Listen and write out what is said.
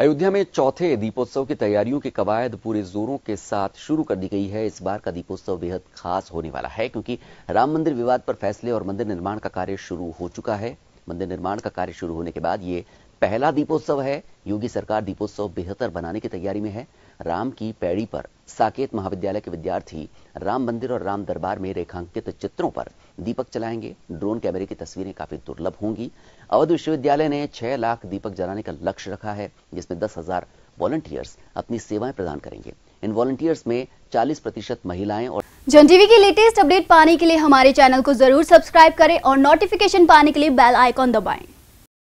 अयोध्या में चौथे दीपोत्सव की तैयारियों की कवायद पूरे जोरों के साथ शुरू कर दी गई है इस बार का दीपोत्सव बेहद खास होने वाला है क्योंकि राम मंदिर विवाद पर फैसले और मंदिर निर्माण का कार्य शुरू हो चुका है मंदिर निर्माण का कार्य शुरू होने के बाद ये पहला दीपोत्सव है योगी सरकार दीपोत्सव बेहतर बनाने की तैयारी में है राम की पैड़ी पर साकेत महाविद्यालय के विद्यार्थी राम मंदिर और राम दरबार में रेखांकित चित्रों पर दीपक चलाएंगे ड्रोन कैमरे की तस्वीरें काफी दुर्लभ होंगी अवध विश्वविद्यालय ने छह लाख दीपक जलाने का लक्ष्य रखा है जिसमें दस हजार वॉलंटियर्स अपनी सेवाएं प्रदान करेंगे इन वॉलंटियर्स में चालीस प्रतिशत महिलाएं और जनटीवी की लेटेस्ट अपडेट पाने के लिए हमारे चैनल को जरूर सब्सक्राइब करें और नोटिफिकेशन पाने के लिए बेल आइकॉन दबाएं